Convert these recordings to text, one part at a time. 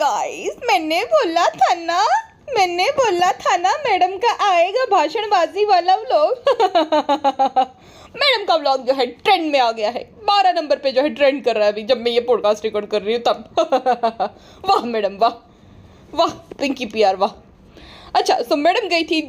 guys मैंने बोला था ना मैंने बोला था ना मैडम का आएगा भाषणबाजी वाला व्लॉग मैडम का व्लॉग जो है ट्रेंड में आ गया है बारह नंबर पे जो है ट्रेंड कर रहा है अभी जब मैं ये पॉडकास्ट रिकॉर्ड कर रही हूँ तब वाह मैडम वाह वाह पिंकी पी आर वाह अच्छा सो मैडम गई थी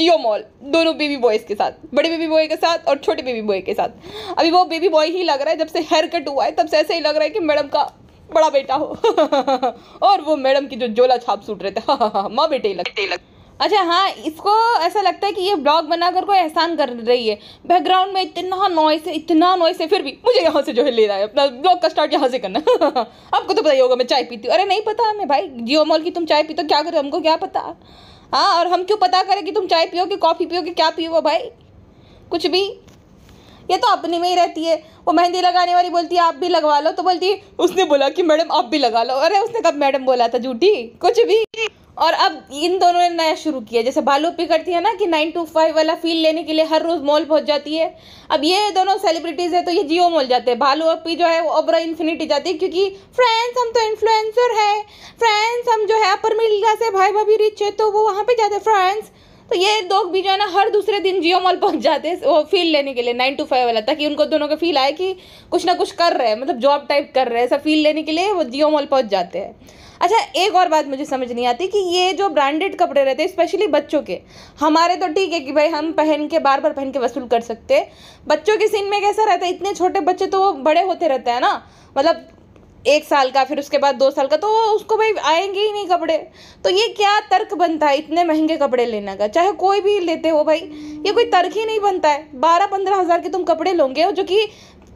जियो मॉल दोनों बेबी बॉयज़ के साथ बड़े बेबी बॉय के साथ और छोटे बेबी बॉय के साथ अभी वो बेबी बॉय ही लग रहा है जब से हेयर कट हुआ है तब से ऐसे ही लग रहा है कि मैडम का बड़ा बेटा हो और वो मैडम की जो जोला छाप सूट रहे थे हाँ, हाँ, हाँ, माँ बेटे ही लगते लग अच्छा हाँ इसको ऐसा लगता है कि ये ब्लॉग बनाकर कोई एहसान कर रही है बैकग्राउंड में इतना नॉइस है इतना नॉइस है फिर भी मुझे यहाँ से जो है ले रहा है अपना ब्लॉग का स्टार्ट यहाँ से करना आपको तो पता ही होगा मैं चाय पीती हूँ अरे नहीं पता हमें भाई जियो मॉल की तुम चाय पीते हो क्या करो हमको क्या पता हाँ और हम क्यों पता करें कि तुम चाय पियो कि कॉफ़ी पियो कि क्या पियो भाई कुछ भी ये तो अपने में ही रहती है वो मेहंदी लगाने वाली बोलती है आप भी लगवा लो तो बोलती है उसने बोला कि मैडम आप भी लगा लो अरे उसने कब मैडम बोला था झूठी कुछ भी और अब इन दोनों ने नया शुरू किया जैसे भालू पी करती है ना कि नाइन टू फाइव वाला फील लेने के लिए हर रोज़ मॉल पहुंच जाती है अब ये दोनों सेलिब्रिटीज़ है तो ये जियो मॉल जाते हैं भालू अपी जो है वो ओबरा इन्फिनिटी जाती है क्योंकि फ्रेंड्स हम तो इन्फ्लुएंसर है फ्रेंड्स हम जो है अपर मिडिल क्लास है भाई भाभी रिच है तो वो वहाँ पर जाते हैं फ्रेंड्स तो ये लोग भी जो है ना हर दूसरे दिन जियो मॉल पहुँच जाते हैं वो फील लेने के लिए नाइन टू फाइव वाला ताकि उनको दोनों को फील आए कि कुछ ना कुछ कर रहे हैं मतलब जॉब टाइप कर रहे हैं ऐसा फील लेने के लिए वो जियो मॉल पहुँच जाते हैं अच्छा एक और बात मुझे समझ नहीं आती कि ये जो ब्रांडेड कपड़े रहते हैं स्पेशली बच्चों के हमारे तो ठीक है कि भाई हम पहन के बार बार पहन के वसूल कर सकते बच्चों के सीन में कैसा रहता है इतने छोटे बच्चे तो वो बड़े होते रहते हैं ना मतलब एक साल का फिर उसके बाद दो साल का तो उसको भाई आएंगे ही नहीं कपड़े तो ये क्या तर्क बनता है इतने महंगे कपड़े लेने का चाहे कोई भी लेते हो भाई ये कोई तर्क ही नहीं बनता है बारह पंद्रह हज़ार के तुम कपड़े लोगे जो कि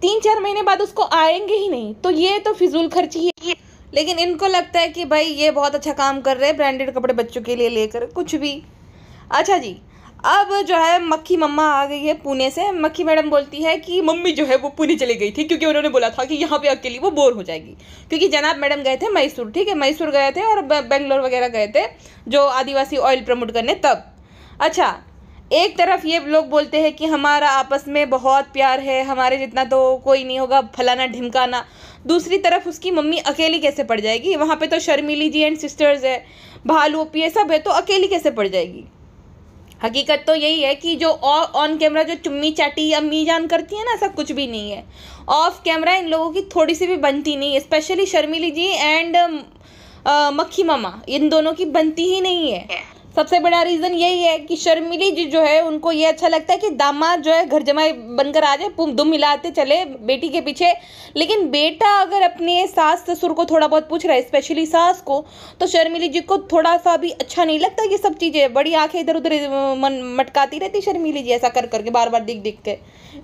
तीन चार महीने बाद उसको आएंगे ही नहीं तो ये तो फिजूल खर्ची है लेकिन इनको लगता है कि भाई ये बहुत अच्छा काम कर रहे हैं ब्रांडेड कपड़े बच्चों के लिए लेकर कुछ भी अच्छा जी अब जो है मक्खी मम्मा आ गई है पुणे से मक्खी मैडम बोलती है कि मम्मी जो है वो पुणे चली गई थी क्योंकि उन्होंने बोला था कि यहाँ पे अकेली वो बोर हो जाएगी क्योंकि जनाब मैडम गए थे मैसूर ठीक है मैसूर गए थे और बेंगलोर वगैरह गए थे जो आदिवासी ऑयल प्रमोट करने तब अच्छा एक तरफ ये लोग बोलते हैं कि हमारा आपस में बहुत प्यार है हमारे जितना तो कोई नहीं होगा फलाना ढिमकाना दूसरी तरफ उसकी मम्मी अकेली कैसे पड़ जाएगी वहाँ पे तो शर्मिली जी एंड सिस्टर्स है भालू पी सब है तो अकेली कैसे पड़ जाएगी हकीकत तो यही है कि जो ऑन कैमरा जो चुम्मी चाटी या मी जान करती है ना ऐसा कुछ भी नहीं है ऑफ कैमरा इन लोगों की थोड़ी सी भी बनती नहीं है स्पेशली शर्मिली जी एंड मक्खी मामा इन दोनों की बनती ही नहीं है सबसे बड़ा रीज़न यही है कि शर्मिली जी जो है उनको ये अच्छा लगता है कि दामाद जो है घर जमाए बनकर आ जाए दुम मिलाते चले बेटी के पीछे लेकिन बेटा अगर अपने सास ससुर को थोड़ा बहुत पूछ रहा है स्पेशली सास को तो शर्मिली जी को थोड़ा सा भी अच्छा नहीं लगता ये सब चीज़ें बड़ी आंखें इधर उधर मन मटकाती रहती शर्मिली जी ऐसा कर करके बार बार दिख दिख के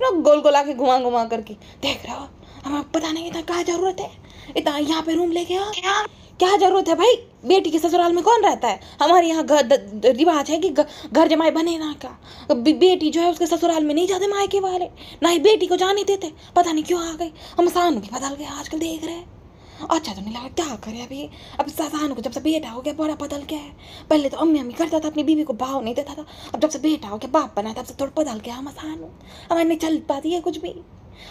ना गोल गोल आके घुमा घुमा करके देख रहा हो हमें नहीं की क्या जरूरत है इतना यहाँ पे रूम लेके आओ क्या जरूरत है भाई बेटी के ससुराल में कौन रहता है हमारे यहाँ घर रिवाज है कि घर जमाए बने ना का बेटी जो है उसके ससुराल में नहीं जाते मायके वाले ना ही बेटी को जाने देते पता नहीं क्यों आ गई हम शान भी बदल गए आजकल देख रहे हैं अच्छा तो नहीं लगा क्या करे अभी अब सासान को जब से बेटा हो गया बड़ा बदल गया है पहले तो अम्मी अम्मी करता था अपनी बीवी को भाव नहीं देता था अब जब से बेटा हो गया बाप बना था अब से थोड़ा बदल गया हम आसान हमारे नहीं चल पाती है कुछ भी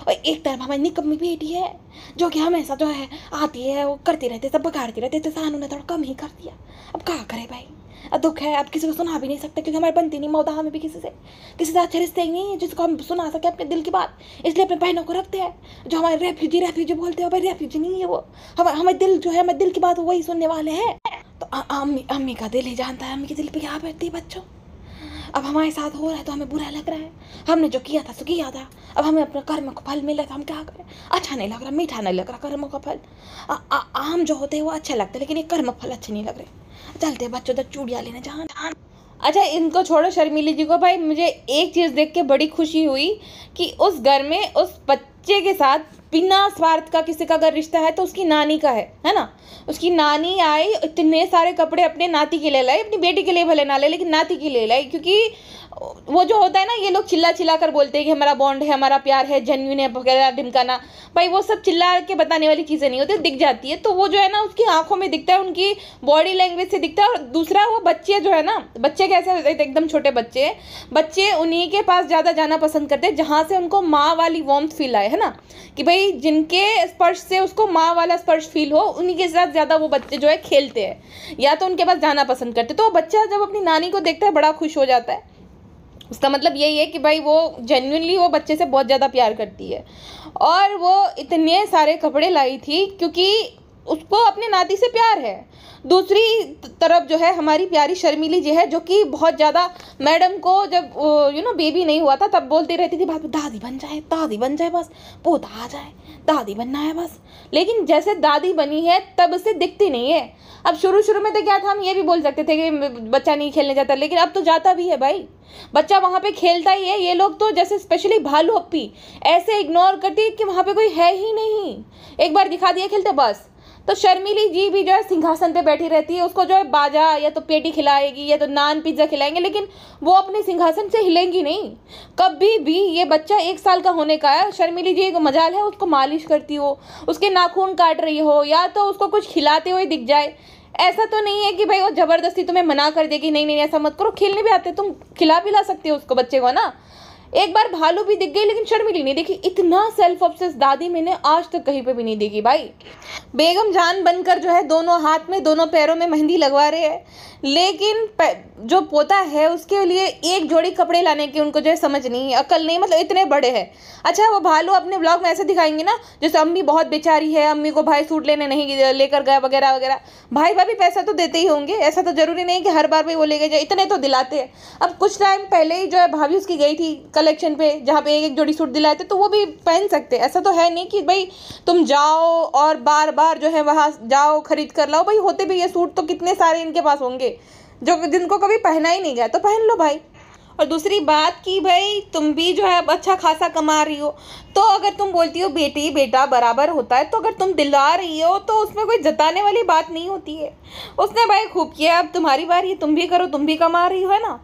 और एक तरफ हमारी निकम्मी बेटी है जो कि हमेशा जो है आती है वो करती रहती सब बगाड़ती रहती तो सानू ने थोड़ा कम ही कर दिया अब कहा करे भाई अब दुख है अब किसी को सुना भी नहीं सकते क्योंकि हमारी बनती नहीं मौदा हमें भी किसी से किसी से अच्छे रिश्ते ही नहीं है जिसको हम सुना सके अपने दिल की बात इसलिए अपने बहनों को रखते हैं जो हमारे रेफ्यूजी रेफ्यूजी बोलते हैं भाई रेफ्यूजी नहीं है वो हमारे हमारे दिल जो है हमारे दिल की बात वही सुनने वाले हैं तो अम्मी अम्मी का दिल ही जानता है अम्मी के दिल पर क्या बैठती है बच्चों अब हमारे साथ हो रहा है तो हमें बुरा लग रहा है हमने जो किया था सो किया था अब हमें अपने कर्म का फल मिला था हम क्या करें अच्छा नहीं लग रहा मीठा नहीं लग रहा कर्म का फल आम जो होते हैं वो अच्छे लगते है लेकिन ये कर्म फल अच्छे नहीं लग रहे चलते बच्चों तक चूड़िया लेने जहाँ जहाँ अच्छा इनको छोड़ो शर्मिली जी को भाई मुझे एक चीज़ देख के बड़ी खुशी हुई कि उस घर में उस बच्चे के साथ बिना स्वार्थ का किसी का अगर रिश्ता है तो उसकी नानी का है है ना उसकी नानी आई इतने सारे कपड़े अपने नाती के लिए लाए अपनी बेटी के लिए भले ना लाए लेकिन नाती के लिए लाए क्योंकि वो जो होता है ना ये लोग चिल्ला चिल्ला कर बोलते हैं कि हमारा बॉन्ड है हमारा प्यार है जेन्यून है वगैरह ढिमकाना भाई वो सब चिल्ला के बताने वाली चीज़ें नहीं होती दिख जाती है तो वो जो है ना उसकी आंखों में दिखता है उनकी बॉडी लैंग्वेज से दिखता है और दूसरा वो बच्चे जो है ना बच्चे कैसे तो एकदम छोटे बच्चे बच्चे उन्हीं के पास ज़्यादा जाना पसंद करते हैं जहाँ से उनको माँ वाली वॉम्थ फील आए है ना कि भाई भाई जिनके स्पर्श से उसको माँ वाला स्पर्श फील हो उन्हीं के साथ ज़्यादा वो बच्चे जो है खेलते हैं या तो उनके पास जाना पसंद करते तो बच्चा जब अपनी नानी को देखता है बड़ा खुश हो जाता है उसका मतलब यही है कि भाई वो जेन्यनली वो बच्चे से बहुत ज़्यादा प्यार करती है और वो इतने सारे कपड़े लाई थी क्योंकि उसको अपने नाती से प्यार है दूसरी तरफ जो है हमारी प्यारी शर्मिली जी है जो कि बहुत ज़्यादा मैडम को जब यू नो बेबी नहीं हुआ था तब बोलती रहती थी बात दादी बन जाए दादी बन जाए बस पोता आ जाए दादी बनना है बस लेकिन जैसे दादी बनी है तब उसे दिखती नहीं है अब शुरू शुरू में तो क्या था हम ये भी बोल सकते थे कि बच्चा नहीं खेलने जाता लेकिन अब तो जाता भी है भाई बच्चा वहाँ पे खेलता ही है ये लोग तो जैसे स्पेशली भालू अप्पी ऐसे इग्नोर करती है कि वहाँ पे कोई है ही नहीं एक बार दिखा दिया खेलते बस तो शर्मिली जी भी जो है सिंहासन पे बैठी रहती है उसको जो है बाजा या तो पेटी खिलाएगी या तो नान पिज्ज़ा खिलाएंगे लेकिन वो अपने सिंहासन से हिलेंगी नहीं कभी भी ये बच्चा एक साल का होने का है शर्मिली जी एक मजाल है उसको मालिश करती हो उसके नाखून काट रही हो या तो उसको कुछ खिलाते हुए दिख जाए ऐसा तो नहीं है कि भाई वो ज़बरदस्ती तुम्हें मना कर देगी नहीं नहीं ऐसा मत करो खेलने भी आते तुम खिला पिला सकते हो उसको बच्चे को ना एक बार भालू भी दिख गई लेकिन शर्मिली नहीं देखी इतना सेल्फ ऑब्सेस दादी मैंने आज तक कहीं पे भी नहीं देखी भाई बेगम जान बनकर जो है दोनों हाथ में दोनों पैरों में मेहंदी लगवा रहे हैं लेकिन जो पोता है उसके लिए एक जोड़ी कपड़े लाने की उनको जो है समझ नहीं है अकल नहीं मतलब इतने बड़े हैं अच्छा वो भालू अपने ब्लॉग में ऐसे दिखाएंगे ना जैसे अम्मी बहुत बेचारी है अम्मी को भाई सूट लेने नहीं लेकर गया वगैरह वगैरह भाई भाभी पैसा तो देते ही होंगे ऐसा तो ज़रूरी नहीं कि हर बार भाई वो ले गए जाए इतने तो दिलाते हैं अब कुछ टाइम पहले ही जो है भाभी उसकी गई थी कलेक्शन पे जहाँ पे एक एक जोड़ी सूट दिलाए थे तो वो भी पहन सकते ऐसा तो है नहीं कि भाई तुम जाओ और बार बार जो है वहाँ जाओ खरीद कर लाओ भाई होते भी ये सूट तो कितने सारे इनके पास होंगे जो जिनको कभी पहना ही नहीं गया तो पहन लो भाई और दूसरी बात कि भाई तुम भी जो है अच्छा खासा कमा रही हो तो अगर तुम बोलती हो बेटी बेटा बराबर होता है तो अगर तुम दिला रही हो तो उसमें कोई जताने वाली बात नहीं होती है उसने भाई खूब किया अब तुम्हारी बार ये तुम भी करो तुम भी कमा रही हो है ना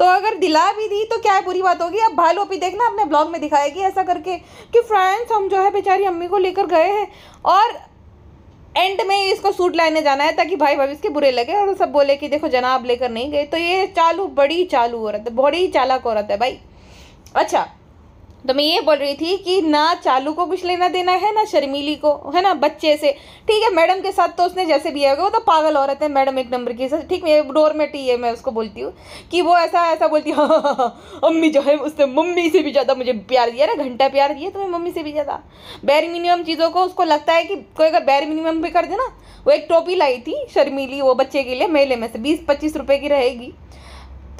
तो अगर दिला भी दी तो क्या है बुरी बात होगी अब भालू अभी देखना अपने ब्लॉग में दिखाएगी ऐसा करके कि फ्रेंड्स हम जो है बेचारी अम्मी को लेकर गए हैं और एंड में इसको सूट लाने जाना है ताकि भाई भाभी इसके बुरे लगे और सब बोले कि देखो जनाब लेकर नहीं गए तो ये चालू बड़ी चालू औरत है बड़ी चालाक औरत है भाई अच्छा तो मैं ये बोल रही थी कि ना चालू को कुछ लेना देना है ना शर्मीली को है ना बच्चे से ठीक है मैडम के साथ तो उसने जैसे भी आएगा वो तो पागल औरत हैं मैडम एक नंबर की ठीक मेरे डोर में टी है मैं उसको बोलती हूँ कि वो ऐसा ऐसा बोलती हाँ, हाँ हाँ हाँ अम्मी जो है उसने मम्मी से भी ज़्यादा मुझे प्यार दिया ना घंटा प्यार दिया तुम्हें तो मम्मी से भी ज़्यादा बैर मिनिमम चीज़ों को उसको लगता है कि कोई अगर बैर मिनिमम भी कर देना वो एक टोपी लाई थी शर्मीली वो बच्चे के लिए मेले में से बीस पच्चीस रुपये की रहेगी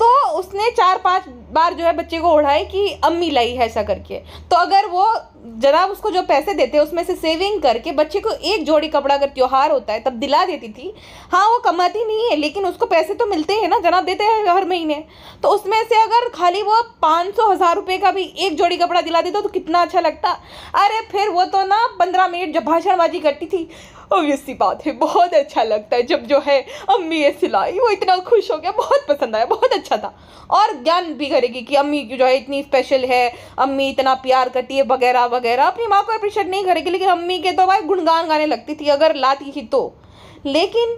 तो उसने चार पांच बार जो है बच्चे को ओढ़ाए कि अम्मी लाई है ऐसा करके तो अगर वो जनाब उसको जो पैसे देते उसमें से सेविंग करके बच्चे को एक जोड़ी कपड़ा अगर त्यौहार होता है तब दिला देती थी हाँ वो कमाती नहीं है लेकिन उसको पैसे तो मिलते हैं ना जनाब देते हैं हर महीने तो उसमें से अगर खाली वो पाँच सौ हज़ार रुपये का भी एक जोड़ी कपड़ा दिला देता तो कितना अच्छा लगता अरे फिर वो तो ना पंद्रह मिनट जब भाषणबाजी करती थी ऑब्वियसली बात है बहुत अच्छा लगता है जब जो है अम्मी ये सिलाई वो इतना खुश हो गया बहुत पसंद आया बहुत अच्छा था और ज्ञान भी करेगी कि अम्मी जो है इतनी स्पेशल है अम्मी इतना प्यार करती है वगैरह वगैरह अपनी माँ को अप्रिशिएट नहीं करेगी लेकिन अम्मी के तो भाई गुणगान गाने लगती थी अगर लाती ही तो लेकिन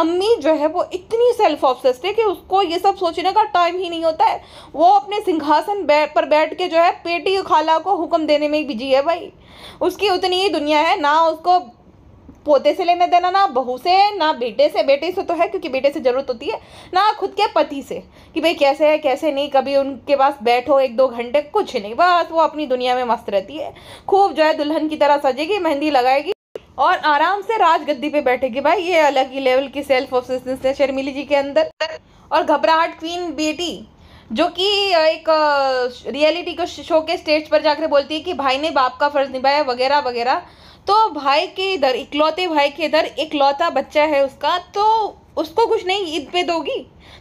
अम्मी जो है वो इतनी सेल्फ ऑब्सेस्ड है कि उसको ये सब सोचने का टाइम ही नहीं होता है वो अपने सिंहासन पर बैठ के जो है पेटी खाला को हुक्म देने में बिजी है भाई उसकी उतनी ही दुनिया है ना उसको पोते से लेने देना ना बहू से ना बेटे से बेटे से तो है क्योंकि बेटे से ज़रूरत होती है ना खुद के पति से कि भाई कैसे है कैसे नहीं कभी उनके पास बैठो एक दो घंटे कुछ नहीं बस वो अपनी दुनिया में मस्त रहती है खूब जो है दुल्हन की तरह सजेगी मेहंदी लगाएगी और आराम से राजगद्दी पे बैठेगी भाई ये अलग ही लेवल की सेल्फ ऑफिस है शर्मिली जी के अंदर और घबराहट क्वीन बेटी जो कि एक रियलिटी को शो के स्टेज पर जाकर बोलती है कि भाई ने बाप का फर्ज निभाया वगैरह वगैरह तो भाई के इधर इकलौते भाई के इधर इकलौता बच्चा है उसका तो उसको कुछ नहीं ईद पे दोगी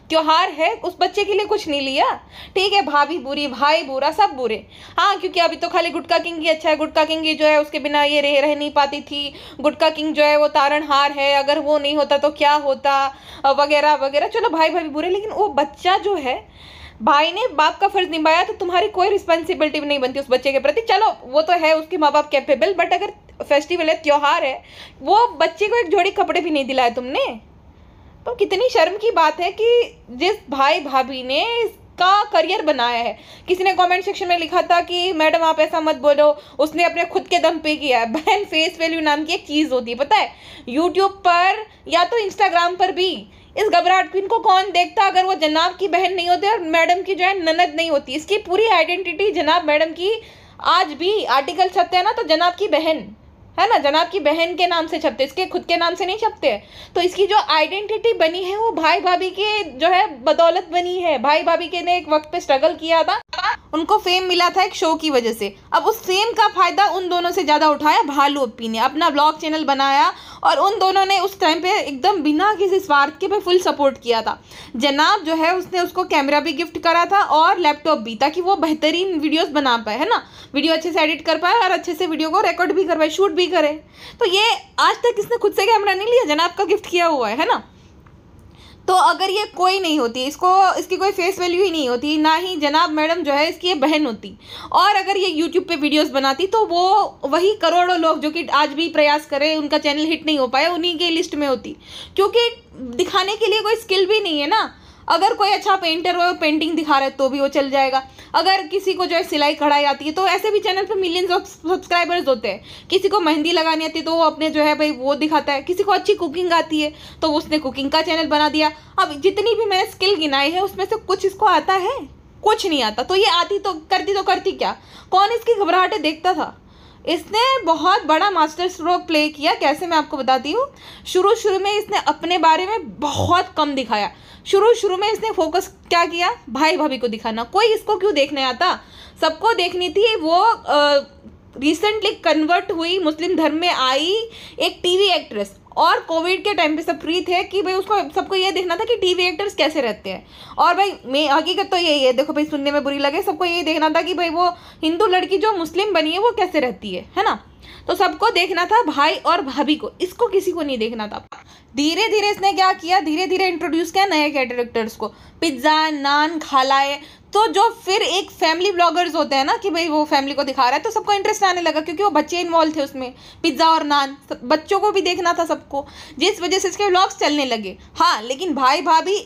त्योहार है उस बच्चे के लिए कुछ नहीं लिया ठीक है भाभी बुरी भाई बुरा सब बुरे हाँ क्योंकि अभी तो खाली गुटका किंग ही अच्छा है गुटका किंग ही जो है उसके बिना ये रह रह नहीं पाती थी गुटका किंग जो है वो तारण हार है अगर वो नहीं होता तो क्या होता वगैरह वगैरह चलो भाई भाभी बुरे लेकिन वो बच्चा जो है भाई ने बाप का फर्ज निभाया तो तुम्हारी कोई रिस्पॉन्सिबिलिटी नहीं बनती उस बच्चे के प्रति चलो वो तो है उसके माँ बाप कैपेबल बट अगर फेस्टिवल है त्यौहार है वो बच्चे को एक जोड़ी कपड़े भी नहीं दिलाए तुमने तो कितनी शर्म की बात है कि जिस भाई भाभी ने का करियर बनाया है किसी ने कमेंट सेक्शन में लिखा था कि मैडम आप ऐसा मत बोलो उसने अपने खुद के दम पे किया है बहन फेस वैल्यू नाम की एक चीज़ होती है पता है यूट्यूब पर या तो इंस्टाग्राम पर भी इस घबराहट क्वीन को कौन देखता अगर वो जनाब की बहन नहीं होती और मैडम की जो है ननद नहीं होती इसकी पूरी आइडेंटिटी जनाब मैडम की आज भी आर्टिकल छपते हैं ना तो जनाब की बहन है ना जनाब की बहन के नाम से छपते इसके खुद के नाम से नहीं छपते तो इसकी जो आइडेंटिटी बनी है वो भाई भाभी के जो है बदौलत बनी है भाई भाभी के ने एक वक्त पे स्ट्रगल किया था उनको फेम मिला था एक शो की वजह से अब उस फेम का फायदा उन दोनों से ज़्यादा उठाया भालू अपी ने अपना ब्लॉग चैनल बनाया और उन दोनों ने उस टाइम पे एकदम बिना किसी स्वार्थ के पे फुल सपोर्ट किया था जनाब जो है उसने उसको कैमरा भी गिफ्ट करा था और लैपटॉप भी ताकि वो बेहतरीन वीडियोस बना पाए है ना वीडियो अच्छे से एडिट कर पाए और अच्छे से वीडियो को रिकॉर्ड भी कर पाए शूट भी ही करे तो ये आज तक इसने खुद से कैमरा नहीं लिया जनाब का गिफ्ट किया हुआ है है ना तो अगर ये कोई नहीं होती इसको इसकी कोई फेस वैल्यू ही नहीं होती ना ही जनाब मैडम जो है इसकी ये बहन होती और अगर ये यूट्यूब पे वीडियोस बनाती तो वो वही करोड़ों लोग जो कि आज भी प्रयास करें उनका चैनल हिट नहीं हो पाया उन्हीं के लिस्ट में होती क्योंकि दिखाने के लिए कोई स्किल भी नहीं है ना अगर कोई अच्छा पेंटर हो और पेंटिंग दिखा रहा है तो भी वो चल जाएगा अगर किसी को जो है सिलाई कढ़ाई आती है तो ऐसे भी चैनल पर मिलियंस ऑफ सब्सक्राइबर्स होते हैं किसी को मेहंदी लगानी आती है तो वो अपने जो है भाई वो दिखाता है किसी को अच्छी कुकिंग आती है तो उसने कुकिंग का चैनल बना दिया अब जितनी भी मैंने स्किल गिनाई है उसमें से कुछ इसको आता है कुछ नहीं आता तो ये आती तो करती तो करती क्या कौन इसकी घबराहटें देखता था इसने बहुत बड़ा मास्टर स्ट्रोक प्ले किया कैसे मैं आपको बताती हूँ शुरू शुरू में इसने अपने बारे में बहुत कम दिखाया शुरू शुरू में इसने फोकस क्या किया भाई भाभी को दिखाना कोई इसको क्यों देखने आता सबको देखनी थी वो रिसेंटली कन्वर्ट हुई मुस्लिम धर्म में आई एक टीवी एक्ट्रेस और कोविड के टाइम पे सब फ्री थे कि भाई उसको सबको ये देखना था कि टीवी एक्टर्स कैसे रहते हैं और भाई मैं हकीकत तो यही है देखो भाई सुनने में बुरी लगे सबको यही देखना था कि भाई वो हिंदू लड़की जो मुस्लिम बनी है वो कैसे रहती है है ना तो सबको देखना था भाई और भाभी को इसको किसी को नहीं देखना था धीरे धीरे इसने क्या किया धीरे धीरे इंट्रोड्यूस किया नए कैरेक्टर्स को पिज्ज़ा नान खालाए तो जो फिर एक फैमिली ब्लॉगर्स होते हैं ना कि भाई वो फैमिली को दिखा रहा है तो सबको इंटरेस्ट आने लगा क्योंकि वो बच्चे इन्वॉल्व थे उसमें पिज्ज़ा और नान बच्चों को भी देखना था सबको जिस वजह से इसके ब्लॉग्स चलने लगे हाँ लेकिन भाई भाभी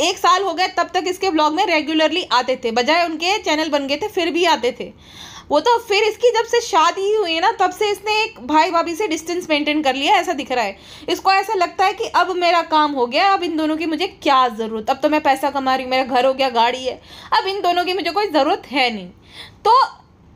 एक साल हो गया तब तक इसके ब्लॉग में रेगुलरली आते थे बजाय उनके चैनल बन गए थे फिर भी आते थे वो तो फिर इसकी जब से शादी हुई है ना तब से इसने एक भाई भाभी से डिस्टेंस मेंटेन कर लिया ऐसा दिख रहा है इसको ऐसा लगता है कि अब मेरा काम हो गया अब इन दोनों की मुझे क्या ज़रूरत अब तो मैं पैसा कमा रही हूँ मेरा घर हो गया गाड़ी है अब इन दोनों की मुझे कोई ज़रूरत है नहीं तो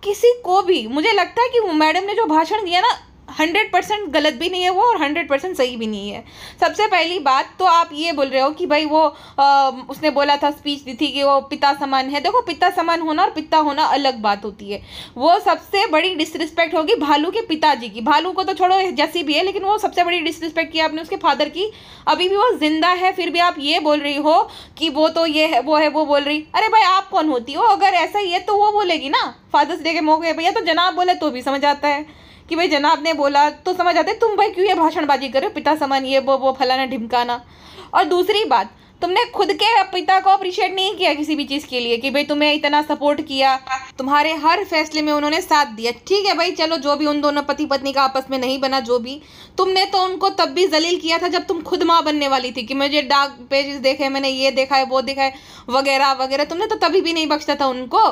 किसी को भी मुझे लगता है कि मैडम ने जो भाषण दिया ना हंड्रेड परसेंट गलत भी नहीं है वो और हंड्रेड परसेंट सही भी नहीं है सबसे पहली बात तो आप ये बोल रहे हो कि भाई वो आ, उसने बोला था स्पीच दी थी कि वो पिता समान है देखो पिता समान होना और पिता होना अलग बात होती है वो सबसे बड़ी डिसरिस्पेक्ट होगी भालू के पिताजी की भालू को तो छोड़ो जैसी भी है लेकिन वो सबसे बड़ी डिसरिस्पेक्ट की आपने उसके फादर की अभी भी वो जिंदा है फिर भी आप ये बोल रही हो कि वो तो ये है वो है वो बोल रही अरे भाई आप कौन होती हो अगर ऐसा ही है तो वो बोलेगी ना फादर्स डे के मौके भैया तो जनाब बोले तो भी समझ आता है कि भाई जनाब ने बोला तो समझ आते तुम भाई क्यों ये भाषणबाजी करो पिता समान ये वो वो फलाना ढिमकाना और दूसरी बात तुमने खुद के पिता को अप्रिशिएट नहीं किया किसी भी चीज़ के लिए कि भाई तुम्हें इतना सपोर्ट किया तुम्हारे हर फैसले में उन्होंने साथ दिया ठीक है भाई चलो जो भी उन दोनों पति पत्नी का आपस में नहीं बना जो भी तुमने तो उनको तब भी जलील किया था जब तुम खुद माँ बनने वाली थी कि मुझे डार्क पेजेस देखे मैंने ये देखा है वो देखा है वगैरह वगैरह तुमने तो तभी भी नहीं बख्शा था उनको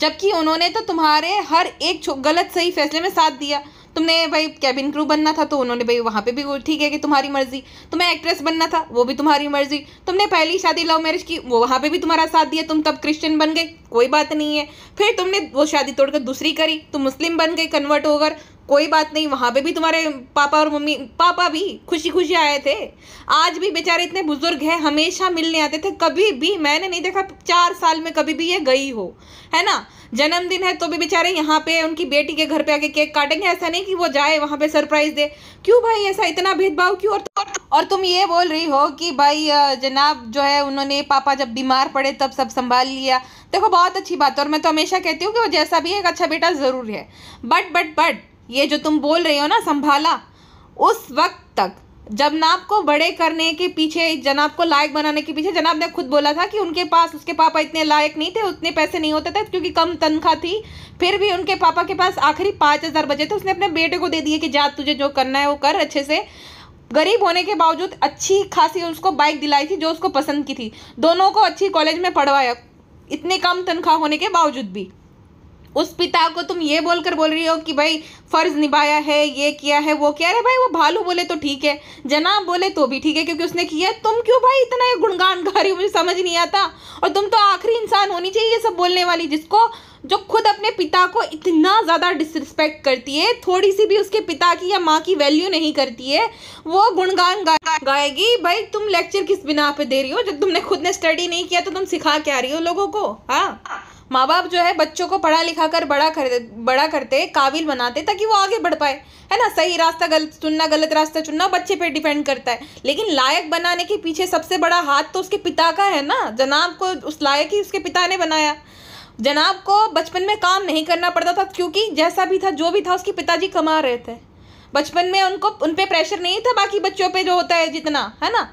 जबकि उन्होंने तो तुम्हारे हर एक गलत सही फैसले में साथ दिया तुमने भाई कैबिन क्रू बनना था तो उन्होंने भाई वहाँ पे भी ठीक है कि तुम्हारी मर्जी तुम्हें तो एक्ट्रेस बनना था वो भी तुम्हारी मर्जी तुमने पहली शादी लव मैरिज की वो वहाँ पे भी तुम्हारा साथ दिया तुम तब क्रिश्चियन बन गए कोई बात नहीं है फिर तुमने वो शादी तोड़कर दूसरी करी तुम मुस्लिम बन गए कन्वर्ट होकर कोई बात नहीं वहाँ पे भी तुम्हारे पापा और मम्मी पापा भी खुशी खुशी आए थे आज भी बेचारे इतने बुजुर्ग हैं हमेशा मिलने आते थे कभी भी मैंने नहीं देखा चार साल में कभी भी ये गई हो है ना जन्मदिन है तो भी बेचारे यहाँ पे उनकी बेटी के घर पे आके केक काटेंगे ऐसा नहीं कि वो जाए वहाँ पे सरप्राइज दे क्यों भाई ऐसा इतना भेदभाव क्यों और तो, और तुम ये बोल रही हो कि भाई जनाब जो है उन्होंने पापा जब बीमार पड़े तब सब संभाल लिया देखो बहुत अच्छी बात है और मैं तो हमेशा कहती हूँ कि वो जैसा भी है एक अच्छा बेटा ज़रूर है बट बट बट ये जो तुम बोल रहे हो ना संभाला उस वक्त तक जनाब को बड़े करने के पीछे जनाब को लायक बनाने के पीछे जनाब ने खुद बोला था कि उनके पास उसके पापा इतने लायक नहीं थे उतने पैसे नहीं होते थे क्योंकि कम तनख्वाह थी फिर भी उनके पापा के पास आखिरी पाँच हज़ार बचे थे उसने अपने बेटे को दे दिए कि जा तुझे जो करना है वो कर अच्छे से गरीब होने के बावजूद अच्छी खासी उसको बाइक दिलाई थी जो उसको पसंद की थी दोनों को अच्छी कॉलेज में पढ़वाया इतने कम तनख्वाह होने के बावजूद भी उस पिता को तुम ये बोलकर बोल रही हो कि भाई फ़र्ज़ निभाया है ये किया है वो किया है भाई वो भालू बोले तो ठीक है जनाब बोले तो भी ठीक है क्योंकि उसने किया तुम क्यों भाई इतना ये गुणगान गा रही हो मुझे समझ नहीं आता और तुम तो आखिरी इंसान होनी चाहिए ये सब बोलने वाली जिसको जो खुद अपने पिता को इतना ज़्यादा डिसरिस्पेक्ट करती है थोड़ी सी भी उसके पिता की या माँ की वैल्यू नहीं करती है वो गुणगान गा, गाएगी भाई तुम लेक्चर किस बिना पे दे रही हो जब तुमने खुद ने स्टडी नहीं किया तो तुम सिखा क्या रही हो लोगों को हाँ माँ बाप जो है बच्चों को पढ़ा लिखा कर बड़ा कर बड़ा करते काबिल बनाते ताकि वो आगे बढ़ पाए है ना सही रास्ता गलत चुनना गलत रास्ता चुनना बच्चे पे डिपेंड करता है लेकिन लायक बनाने के पीछे सबसे बड़ा हाथ तो उसके पिता का है ना जनाब को उस लायक ही उसके पिता ने बनाया जनाब को बचपन में काम नहीं करना पड़ता था क्योंकि जैसा भी था जो भी था उसके पिताजी कमा रहे थे बचपन में उनको उन पर प्रेशर नहीं था बाकी बच्चों पर जो होता है जितना है ना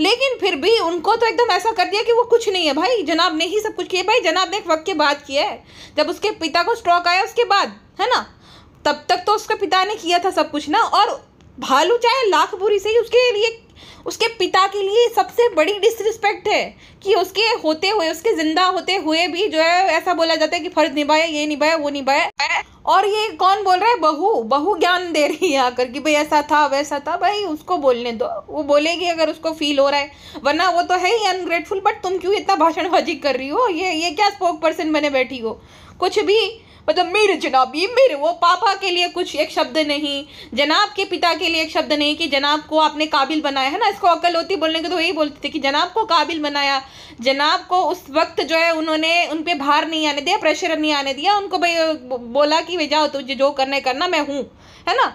लेकिन फिर भी उनको तो एकदम ऐसा कर दिया कि वो कुछ नहीं है भाई जनाब ने ही सब कुछ किया भाई जनाब ने एक वक्त के बाद किया है जब उसके पिता को स्ट्रोक आया उसके बाद है ना तब तक तो उसके पिता ने किया था सब कुछ ना और भालू चाहे लाख बुरी से ही उसके लिए उसके पिता के लिए सबसे बड़ी डिसरिस्पेक्ट है कि उसके होते हुए उसके ज़िंदा होते हुए भी जो है ऐसा बोला जाता है कि फ़र्ज निभाया ये निभाया वो निभाया और ये कौन बोल रहा है बहू बहू ज्ञान दे रही है आकर कि भाई ऐसा था वैसा था भाई उसको बोलने दो वो बोलेगी अगर उसको फील हो रहा है वरना वो तो है ही अनग्रेटफुल बट तुम क्यों इतना भाषणबाजी कर रही हो ये ये क्या स्पोक पर्सन बने बैठी हो कुछ भी मतलब मेरे जनाब ये मेरे वो पापा के लिए कुछ एक शब्द नहीं जनाब के पिता के लिए एक शब्द नहीं कि जनाब को आपने काबिल बनाया है ना इसको अकल होती बोलने के तो यही बोलते थे कि जनाब को काबिल बनाया जनाब को उस वक्त जो है उन्होंने उन पर भार नहीं आने दिया प्रेशर नहीं आने दिया उनको भाई बोला कि भाई जाओ तुझे जो करना करना मैं हूँ है ना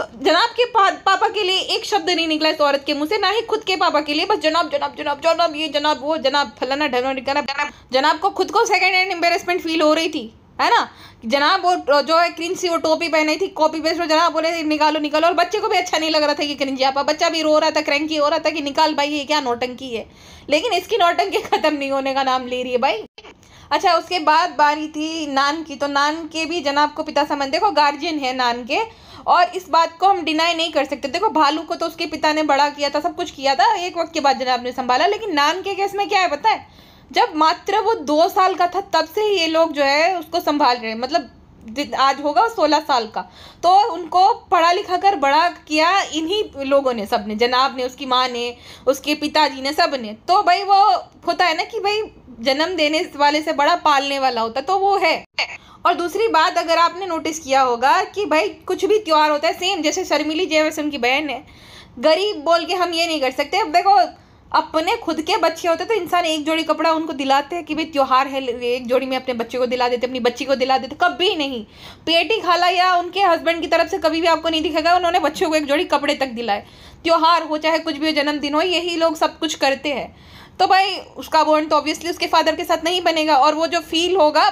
तो जनाब के पा, पापा के लिए एक शब्द नहीं निकला इस औरत के मुंह से ना ही खुद के पापा के लिए बस जनाब जनाब जनाब जनाब ये जनाब वो जनाब फलाना ढलाना जनाब जनाब को खुद को सेकेंड हैंड एम्बेरसमेंट फील हो रही थी है ना जनाब वो जो है क्रिंसी वो टोपी पहनी थी कॉपी पेस्ट में जनाब बोले निकालो निकालो और बच्चे को भी अच्छा नहीं लग रहा था कि क्रिंजी आपा बच्चा भी रो रहा था क्रैंकी हो रहा था कि निकाल भाई ये क्या नोटंकी है लेकिन इसकी नोटंकी ख़त्म नहीं होने का नाम ले रही है भाई अच्छा उसके बाद बारी थी नान की तो नान के भी जनाब को पिता समझ देखो गार्जियन है नान के और इस बात को हम डिनाई नहीं कर सकते देखो भालू को तो उसके पिता ने बड़ा किया था सब कुछ किया था एक वक्त के बाद जनाब ने संभाला लेकिन नान के केस में क्या है पता है जब मात्र वो दो साल का था तब से ये लोग जो है उसको संभाल रहे हैं मतलब आज होगा सोलह साल का तो उनको पढ़ा लिखा कर बड़ा किया इन्हीं लोगों ने सब ने जनाब ने उसकी माँ ने उसके पिताजी ने सब ने तो भाई वो होता है ना कि भाई जन्म देने वाले से बड़ा पालने वाला होता तो वो है और दूसरी बात अगर आपने नोटिस किया होगा कि भाई कुछ भी त्यौहार होता है सेम जैसे शर्मिली जयवर्सन की बहन है गरीब बोल के हम ये नहीं कर सकते अब देखो अपने खुद के बच्चे होते तो इंसान एक जोड़ी कपड़ा उनको दिलाते हैं कि भाई त्योहार है एक जोड़ी में अपने बच्चे को दिला देते अपनी बच्ची को दिला देते कभी नहीं पेटी खाला या उनके हस्बैंड की तरफ से कभी भी आपको नहीं दिखेगा उन्होंने बच्चों को एक जोड़ी कपड़े तक दिलाए त्योहार हो चाहे कुछ भी हो जन्मदिन हो यही लोग सब कुछ करते हैं तो भाई उसका बॉन्ड तो ऑब्वियसली उसके फादर के साथ नहीं बनेगा और वो जो फील होगा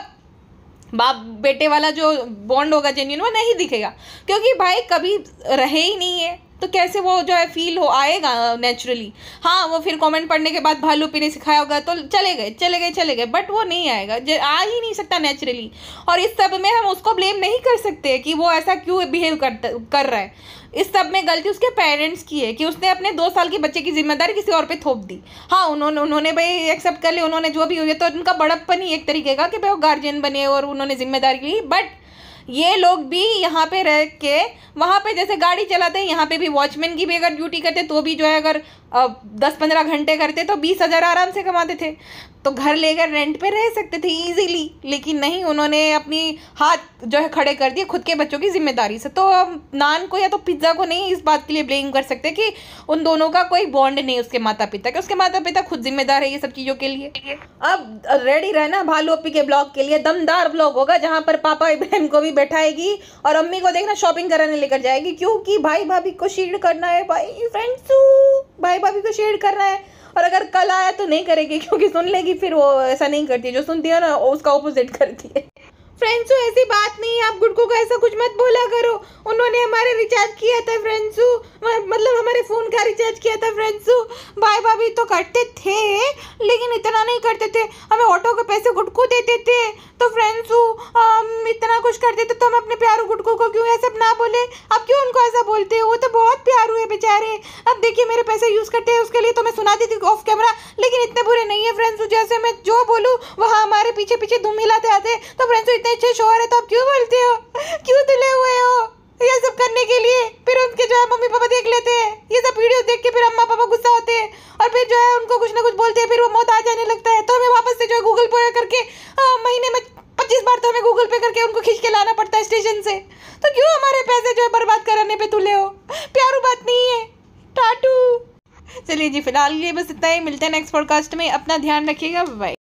बाप बेटे वाला जो बॉन्ड होगा जेन्यून वो नहीं दिखेगा क्योंकि भाई कभी रहे ही नहीं है तो कैसे वो जो है फील हो आएगा नेचुरली uh, हाँ वो फिर कमेंट पढ़ने के बाद भालू पीने सिखाया होगा तो चले गए चले गए चले गए बट वो नहीं आएगा आ ही नहीं सकता नेचुरली और इस सब में हम उसको ब्लेम नहीं कर सकते कि वो ऐसा क्यों बिहेव कर कर रहा है इस सब में गलती उसके पेरेंट्स की है कि उसने अपने दो साल के बच्चे की जिम्मेदारी किसी और पे थोप दी हाँ उन्होंने उन्होंने भाई एक्सेप्ट कर लिया उन्होंने जो भी हुई है तो उनका बड़प्पन ही एक तरीके का कि भाई वो गार्जियन बने और उन्होंने जिम्मेदारी ली बट ये लोग भी यहाँ पे रह के वहाँ पे जैसे गाड़ी चलाते हैं यहाँ पे भी वॉचमैन की भी अगर ड्यूटी करते तो भी जो है अगर दस पंद्रह घंटे करते तो बीस हज़ार आराम से कमाते थे तो घर लेकर रेंट पे रह सकते थे इजीली लेकिन नहीं उन्होंने अपनी हाथ जो है खड़े कर दिए खुद के बच्चों की जिम्मेदारी से तो अब नान को या तो पिज्ज़ा को नहीं इस बात के लिए ब्लेम कर सकते कि उन दोनों का कोई बॉन्ड नहीं उसके माता पिता के उसके माता पिता खुद जिम्मेदार है ये सब चीज़ों के लिए अब रेडी रहना भालू अपी के ब्लॉग के लिए दमदार ब्लॉग होगा जहाँ पर पापा इब्राहिम को भी बैठाएगी और अम्मी को देखना शॉपिंग कराने लेकर जाएगी क्योंकि भाई भाभी को शेड करना है भाई फ्रेंड्स भाई भाभी को शेड करना है और अगर कल आया तो नहीं करेगी क्योंकि सुन लेगी फिर वो ऐसा नहीं करती जो सुनती है ना उसका ऑपोजिट करती है फ्रेंसू ऐसी बात नहीं आप गुड़को का ऐसा कुछ मत बोला करो उन्होंने हमारे रिचार्ज किया था फ्रेंसू मतलब हमारे फ़ोन का रिचार्ज किया था फ्रेंसू भाई भाभी तो करते थे लेकिन इतना नहीं करते थे हमें ऑटो के पैसे गुटकू देते थे तो फ्रेंसू इतना कुछ करते थे तो हम अपने प्यारो गुटकू को क्यों ऐसा ना बोले अब क्यों उनको ऐसा बोलते वो तो बहुत प्यार हुए बेचारे अब देखिए मेरे पैसे यूज़ करते हैं उसके लिए तो मैं सुना थी ऑफ कैमरा लेकिन इतने बुरे नहीं है फ्रेंसू जैसे मैं जो बोलूँ वहाँ हमारे पीछे पीछे धूम हिलाते आते तो फ्रेंसू इतने अच्छे शोहर है तो आप क्यों बोलते हो क्यों तुले हुए हो ये सब करने के लिए फिर उनके जो है मम्मी पापा देख लेते हैं ये सब वीडियो देख के फिर अम्मा पापा गुस्सा होते हैं और फिर जो है उनको कुछ ना कुछ बोलते हैं फिर वो मौत आ जाने लगता है तो हमें वापस से जो है गूगल पे करके महीने में पच्चीस बार तो हमें गूगल पे करके उनको खींच के लाना पड़ता है स्टेशन से तो क्यों हमारे पैसे जो है बर्बाद कराने पर तुले हो प्यारू बात नहीं है टाटू चलिए जी फिलहाल ये बस इतना ही मिलते हैं नेक्स्ट पॉडकास्ट में अपना ध्यान रखिएगा बाय